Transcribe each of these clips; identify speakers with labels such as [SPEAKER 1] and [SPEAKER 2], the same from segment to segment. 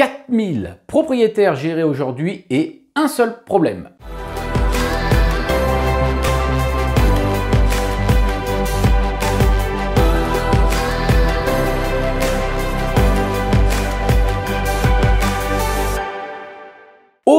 [SPEAKER 1] 4000 propriétaires gérés aujourd'hui et un seul problème.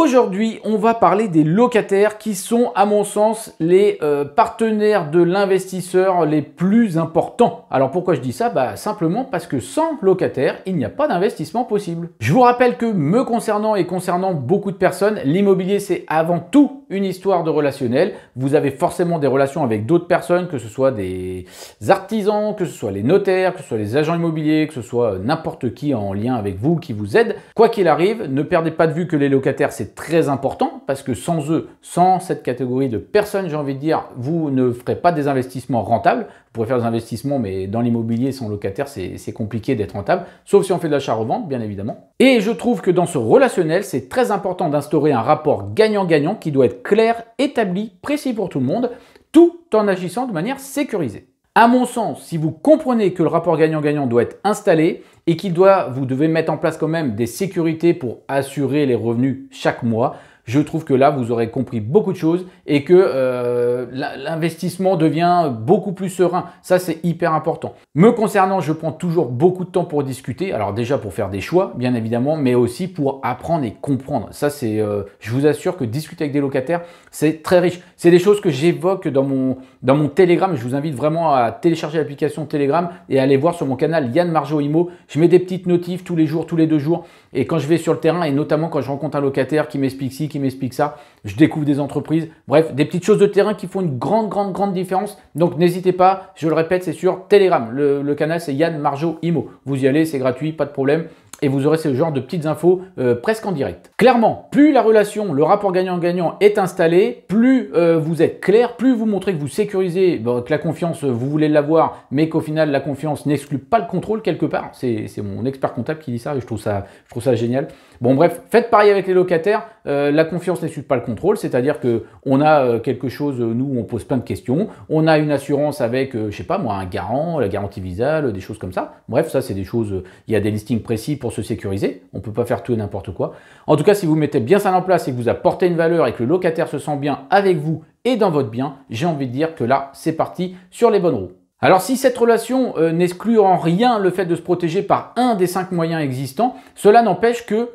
[SPEAKER 1] Aujourd'hui, on va parler des locataires qui sont, à mon sens, les euh, partenaires de l'investisseur les plus importants. Alors pourquoi je dis ça bah, Simplement parce que sans locataire, il n'y a pas d'investissement possible. Je vous rappelle que me concernant et concernant beaucoup de personnes, l'immobilier, c'est avant tout une histoire de relationnel. Vous avez forcément des relations avec d'autres personnes, que ce soit des artisans, que ce soit les notaires, que ce soit les agents immobiliers, que ce soit euh, n'importe qui en lien avec vous qui vous aide. Quoi qu'il arrive, ne perdez pas de vue que les locataires, c'est très important parce que sans eux, sans cette catégorie de personnes, j'ai envie de dire, vous ne ferez pas des investissements rentables. Vous pourrez faire des investissements, mais dans l'immobilier, sans locataire, c'est compliqué d'être rentable, sauf si on fait de l'achat-revente, bien évidemment. Et je trouve que dans ce relationnel, c'est très important d'instaurer un rapport gagnant-gagnant qui doit être clair, établi, précis pour tout le monde, tout en agissant de manière sécurisée. À mon sens, si vous comprenez que le rapport gagnant-gagnant doit être installé et qu'il doit, vous devez mettre en place quand même des sécurités pour assurer les revenus chaque mois, je trouve que là, vous aurez compris beaucoup de choses et que euh, l'investissement devient beaucoup plus serein. Ça, c'est hyper important. Me concernant, je prends toujours beaucoup de temps pour discuter. Alors déjà pour faire des choix, bien évidemment, mais aussi pour apprendre et comprendre. Ça, c'est, euh, je vous assure que discuter avec des locataires, c'est très riche. C'est des choses que j'évoque dans mon, dans mon Telegram. Je vous invite vraiment à télécharger l'application Telegram et à aller voir sur mon canal Yann Marjo Imo. Je mets des petites notifs tous les jours, tous les deux jours. Et quand je vais sur le terrain, et notamment quand je rencontre un locataire qui m'explique ci, qui m'explique ça, je découvre des entreprises. Bref, des petites choses de terrain qui font une grande, grande, grande différence. Donc n'hésitez pas, je le répète, c'est sur Telegram. Le, le canal, c'est Yann Marjo Imo. Vous y allez, c'est gratuit, pas de problème et vous aurez ce genre de petites infos euh, presque en direct. Clairement, plus la relation, le rapport gagnant-gagnant est installé, plus euh, vous êtes clair, plus vous montrez que vous sécurisez, que la confiance, euh, vous voulez l'avoir, mais qu'au final, la confiance n'exclut pas le contrôle quelque part. C'est mon expert comptable qui dit ça et je trouve ça, je trouve ça génial. Bon bref, faites pareil avec les locataires. Euh, la confiance n'est pas le contrôle, c'est-à-dire que on a euh, quelque chose, euh, nous, on pose plein de questions. On a une assurance avec, je sais pas moi, un garant, la garantie visale, des choses comme ça. Bref, ça c'est des choses. Il y a des listings précis pour se sécuriser. On peut pas faire tout et n'importe quoi. En tout cas, si vous mettez bien ça en place et que vous apportez une valeur et que le locataire se sent bien avec vous et dans votre bien, j'ai envie de dire que là, c'est parti sur les bonnes roues. Alors si cette relation n'exclut en rien le fait de se protéger par un des cinq moyens existants, cela n'empêche que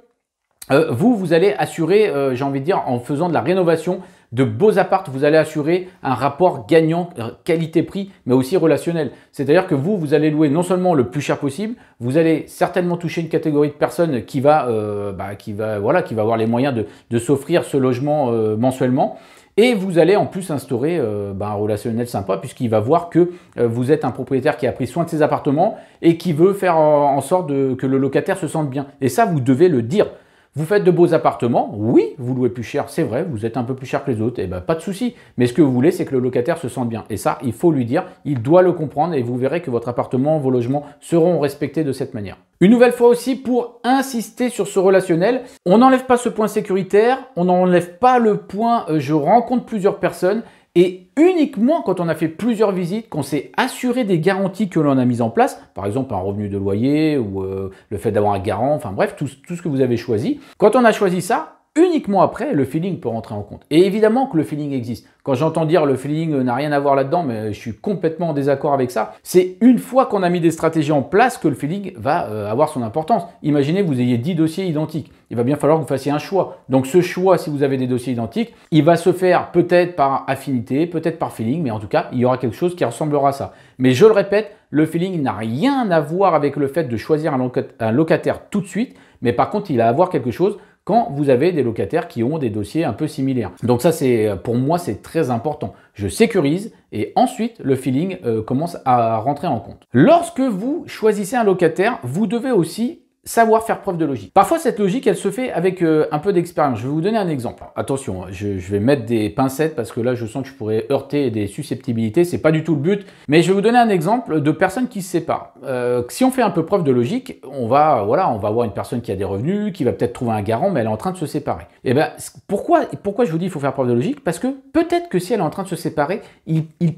[SPEAKER 1] euh, vous, vous allez assurer, euh, j'ai envie de dire, en faisant de la rénovation de beaux appartes, vous allez assurer un rapport gagnant euh, qualité-prix, mais aussi relationnel. C'est-à-dire que vous, vous allez louer non seulement le plus cher possible, vous allez certainement toucher une catégorie de personnes qui va, bah, qui va, voilà, qui va avoir les moyens de, s'offrir ce logement mensuellement. Et vous allez en plus instaurer bah, un relationnel sympa puisqu'il va voir que vous êtes un propriétaire qui a pris soin de ses appartements et qui veut faire en, sorte que le locataire se sente bien. Et ça, vous devez le dire. Vous faites de beaux appartements, oui, vous louez plus cher, c'est vrai, vous êtes un peu plus cher que les autres, et eh bien pas de souci. Mais ce que vous voulez, c'est que le locataire se sente bien. Et ça, il faut lui dire, il doit le comprendre, et vous verrez que votre appartement, vos logements seront respectés de cette manière. Une nouvelle fois aussi, pour insister sur ce relationnel, on n'enlève pas ce point sécuritaire, on n'enlève pas le point euh, je rencontre plusieurs personnes, et uniquement quand on a fait plusieurs visites, qu'on s'est assuré des garanties que l'on a mises en place, par exemple un revenu de loyer ou euh, le fait d'avoir un garant, enfin bref, tout ce que vous avez choisi. Quand on a choisi ça, Uniquement après, le feeling peut rentrer en compte. Et évidemment que le feeling existe. Quand j'entends dire le feeling n'a rien à voir là-dedans, mais je suis complètement en désaccord avec ça, c'est une fois qu'on a mis des stratégies en place que le feeling va euh, avoir son importance. Imaginez vous ayez 10 dossiers identiques. Il va bien falloir que vous fassiez un choix. Donc ce choix, si vous avez des dossiers identiques, il va se faire peut-être par affinité, peut-être par feeling, mais en tout cas, il y aura quelque chose qui ressemblera à ça. Mais je le répète, le feeling n'a rien à voir avec le fait de choisir un locataire tout de suite, mais par contre, il a à voir quelque chose quand vous avez des locataires qui ont des dossiers un peu similaires. Donc ça, c'est euh, pour moi, c'est très important. Je sécurise et ensuite le feeling euh, commence à rentrer en compte. Lorsque vous choisissez un locataire, vous devez aussi savoir faire preuve de logique. Parfois, cette logique, elle se fait avec euh, un peu d'expérience. Je vais vous donner un exemple. Attention, hein, je, vais mettre des pincettes parce que là, je sens que je pourrais heurter des susceptibilités. C'est pas du tout le but. Mais je vais vous donner un exemple de personnes qui se séparent. Euh, si on fait un peu preuve de logique, on va, voilà, on va voir une personne qui a des revenus, qui va peut-être trouver un garant, mais elle est en train de se séparer. Et eh ben, pourquoi, pourquoi je vous dis qu'il faut faire preuve de logique Parce que peut-être que si elle est en train de se séparer, il il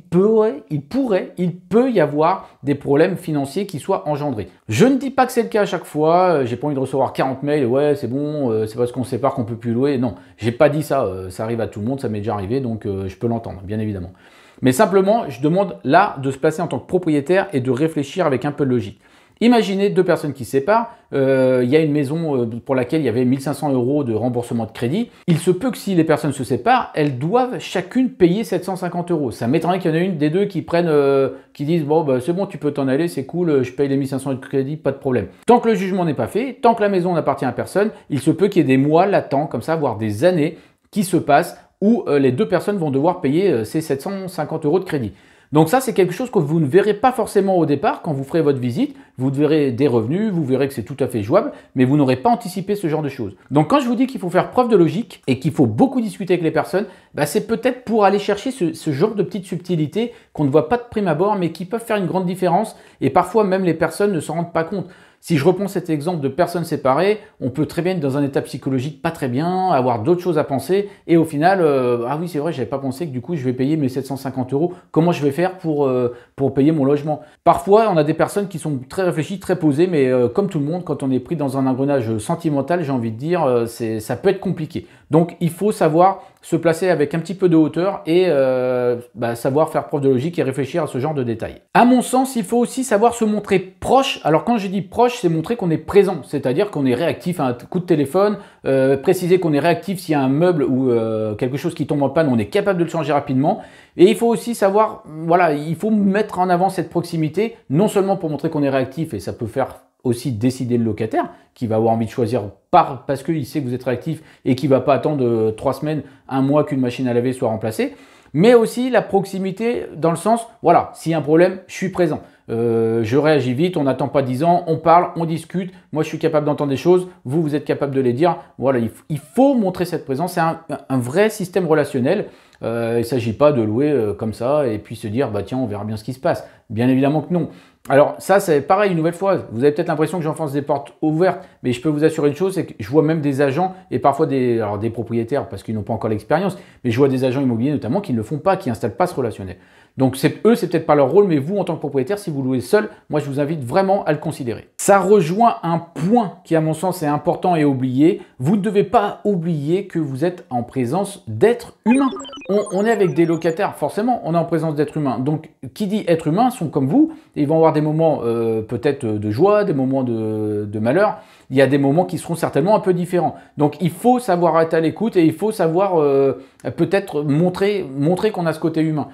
[SPEAKER 1] pourrait, il peut y avoir des problèmes financiers qui soient engendrés. Je ne dis pas que c'est le cas à chaque fois, euh, j'ai pas envie de recevoir 40 mails, ouais c'est bon, euh, c'est parce qu'on sépare qu'on peut plus louer. Non, j'ai pas dit ça, euh, ça arrive à tout le monde, ça m'est déjà arrivé, donc je peux l'entendre, bien évidemment. Mais simplement, je demande là de se placer en tant que propriétaire et de réfléchir avec un peu de logique. Imaginez deux personnes qui se séparent, euh, il y a une maison euh, pour laquelle il y avait 1500 euros de remboursement de crédit. Il se peut que si les personnes se séparent, elles doivent chacune payer 750 euros. Ça m'étonnerait qu'il y en ait une des deux qui prennent, euh, qui disent bon bah, c'est bon, tu peux t'en aller, c'est cool, je paye les 1500 euros de crédit, pas de problème. Tant que le jugement n'est pas fait, tant que la maison n'appartient à personne, il se peut qu'il y ait des mois latents comme ça, voire des années qui se passent où les deux personnes vont devoir payer ces 750 euros de crédit. Donc ça, c'est quelque chose que vous ne verrez pas forcément au départ quand vous ferez votre visite. Vous verrez des revenus, vous verrez que c'est tout à fait jouable, mais vous n'aurez pas anticipé ce genre de choses. Donc quand je vous dis qu'il faut faire preuve de logique et qu'il faut beaucoup discuter avec les personnes, bah, c'est peut-être pour aller chercher ce, ce, genre de petites subtilités qu'on ne voit pas de prime abord, mais qui peuvent faire une grande différence. Et parfois même les personnes ne s'en rendent pas compte. Si je reprends cet exemple de personnes séparées, on peut très bien être dans un état psychologique pas très bien, avoir d'autres choses à penser, et au final, euh, ah oui c'est vrai, j'avais pas pensé que du coup je vais payer mes 750 euros, comment je vais faire pour, euh, pour payer mon logement Parfois on a des personnes qui sont très réfléchies, très posées, mais euh, comme tout le monde, quand on est pris dans un engrenage sentimental, j'ai envie de dire, ça peut être compliqué. Donc il faut savoir se placer avec un petit peu de hauteur et euh, bah, savoir faire preuve de logique et réfléchir à ce genre de détails. À mon sens, il faut aussi savoir se montrer proche. Alors quand je dis proche, c'est montrer qu'on est présent, c'est-à-dire qu'on est réactif à un coup de téléphone, euh, préciser qu'on est réactif s'il y a un meuble ou euh, quelque chose qui tombe en panne, on est capable de le changer rapidement. Et il faut aussi savoir, voilà, il faut mettre en avant cette proximité, non seulement pour montrer qu'on est réactif et ça peut faire aussi décider le locataire qui va avoir envie de choisir parce qu'il sait que vous êtes réactif et qui va pas attendre euh, trois semaines, un mois qu'une machine à laver soit remplacée. Mais aussi la proximité dans le sens, voilà, s'il y a un problème, je suis présent. Euh, je réagis vite, on n'attend pas dix ans, on parle, on discute, moi je suis capable d'entendre des choses, vous, vous êtes capable de les dire. Voilà, il, faut montrer cette présence, c'est un, vrai système relationnel. Euh, il ne s'agit pas de louer comme ça et puis se dire, bah tiens, on verra bien ce qui se passe. Bien évidemment que non. Alors ça, c'est pareil une nouvelle fois. Vous avez peut-être l'impression que j'enfonce des portes ouvertes, mais je peux vous assurer une chose, c'est que je vois même des agents et parfois des, propriétaires parce qu'ils n'ont pas encore l'expérience, mais je vois des agents immobiliers notamment qui ne le font pas, qui n'installent pas ce relationnel. Donc c'est, eux, c'est peut-être pas leur rôle, mais vous, en tant que propriétaire, si vous louez seul, moi, je vous invite vraiment à le considérer. Ça rejoint un point qui, à mon sens, est important et oublié. Vous ne devez pas oublier que vous êtes en présence d'êtres humains. On, est avec des locataires, forcément, on est en présence d'êtres humains. Donc, qui dit être humain, sont comme vous, et ils vont avoir des moments euh, peut-être de joie, des moments de, malheur. Il y a des moments qui seront certainement un peu différents. Donc, il faut savoir être à l'écoute et il faut savoir euh, peut-être montrer, montrer qu'on a ce côté humain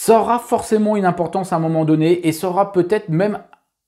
[SPEAKER 1] ça aura forcément une importance à un moment donné et ça aura peut-être même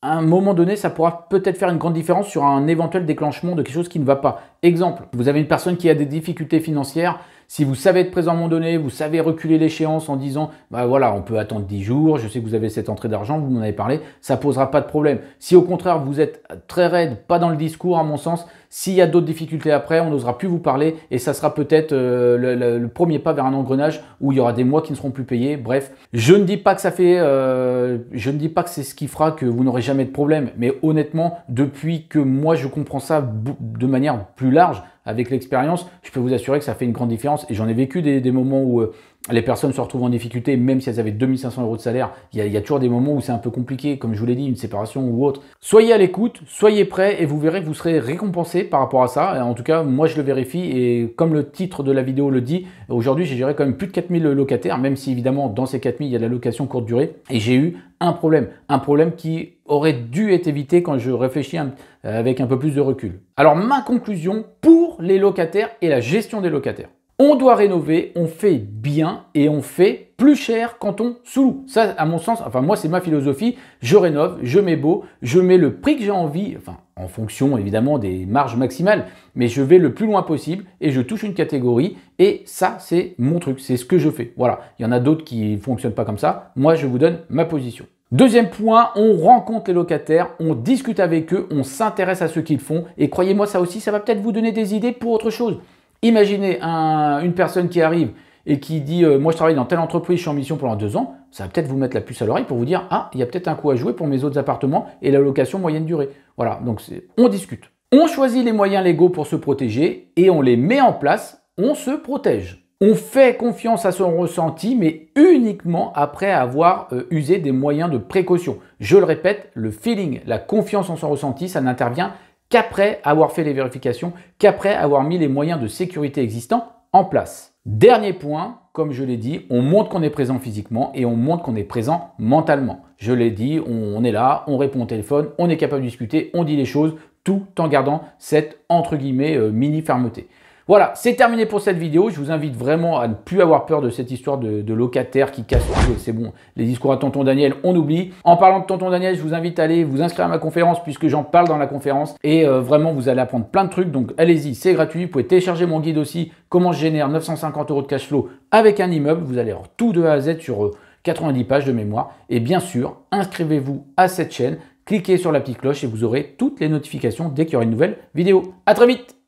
[SPEAKER 1] à un moment donné, ça pourra peut-être faire une grande différence sur un éventuel déclenchement de quelque chose qui ne va pas. Exemple, vous avez une personne qui a des difficultés financières. Si vous savez être présent à un moment donné, vous savez reculer l'échéance en disant, bah voilà, on peut attendre 10 jours, je sais que vous avez cette entrée d'argent, vous m'en avez parlé, ça posera pas de problème. Si au contraire, vous êtes très raide, pas dans le discours à mon sens, s'il y a d'autres difficultés après, on n'osera plus vous parler et ça sera peut-être euh, le, premier pas vers un engrenage où il y aura des mois qui ne seront plus payés. Bref, je ne dis pas que ça fait, euh, je ne dis pas que c'est ce qui fera que vous n'aurez jamais de problème, mais honnêtement, depuis que moi je comprends ça de manière plus large, avec l'expérience, je peux vous assurer que ça fait une grande différence. Et j'en ai vécu des, moments où euh, les personnes se retrouvent en difficulté, même si elles avaient 2500 euros de salaire. Il y, a toujours des moments où c'est un peu compliqué, comme je vous l'ai dit, une séparation ou autre. Soyez à l'écoute, soyez prêts et vous verrez vous serez récompensé par rapport à ça. En tout cas, moi je le vérifie et comme le titre de la vidéo le dit, aujourd'hui j'ai géré quand même plus de 4000 locataires, même si évidemment dans ces 4000 il y a de la location courte durée. Et j'ai eu un problème, un problème qui aurait dû être évité quand je réfléchis avec un peu plus de recul. Alors ma conclusion pour les locataires et la gestion des locataires. On doit rénover, on fait bien et on fait plus cher quand on sous-loue. Ça, à mon sens, enfin moi c'est ma philosophie, je rénove, je mets beau, je mets le prix que j'ai envie, enfin en fonction évidemment des marges maximales, mais je vais le plus loin possible et je touche une catégorie et ça c'est mon truc, c'est ce que je fais. Voilà, il y en a d'autres qui ne fonctionnent pas comme ça, moi je vous donne ma position. Deuxième point, on rencontre les locataires, on discute avec eux, on s'intéresse à ce qu'ils font et croyez-moi ça aussi, ça va peut-être vous donner des idées pour autre chose. Imaginez une personne qui arrive et qui dit euh, Moi, je travaille dans telle entreprise, je suis en mission pendant deux ans, ça va peut-être vous mettre la puce à l'oreille pour vous dire Ah, il y a peut-être un coup à jouer pour mes autres appartements et la location moyenne durée. Voilà, donc on discute. On choisit les moyens légaux pour se protéger et on les met en place, on se protège. On fait confiance à son ressenti, mais uniquement après avoir euh, usé des moyens de précaution. Je le répète, le feeling, la confiance en son ressenti, ça n'intervient qu'après avoir fait les vérifications, qu'après avoir mis les moyens de sécurité existants en place. Dernier point, comme je l'ai dit, on montre qu'on est présent physiquement et on montre qu'on est présent mentalement. Je l'ai dit, on est là, on répond au téléphone, on est capable de discuter, on dit les choses, tout en gardant cette entre guillemets euh, mini fermeté. Voilà, c'est terminé pour cette vidéo. Je vous invite vraiment à ne plus avoir peur de cette histoire de, locataire qui casse tout. C'est bon, les discours à tonton Daniel, on oublie. En parlant de tonton Daniel, je vous invite à aller vous inscrire à ma conférence puisque j'en parle dans la conférence. Et euh, vraiment, vous allez apprendre plein de trucs. Donc allez-y, c'est gratuit. Vous pouvez télécharger mon guide aussi, comment je génère 950 euros de cash flow avec un immeuble. Vous allez avoir tout de A à Z sur 90 euh, pages de mémoire. Et bien sûr, inscrivez-vous à cette chaîne cliquez sur la petite cloche et vous aurez toutes les notifications dès qu'il y aura une nouvelle vidéo. À très vite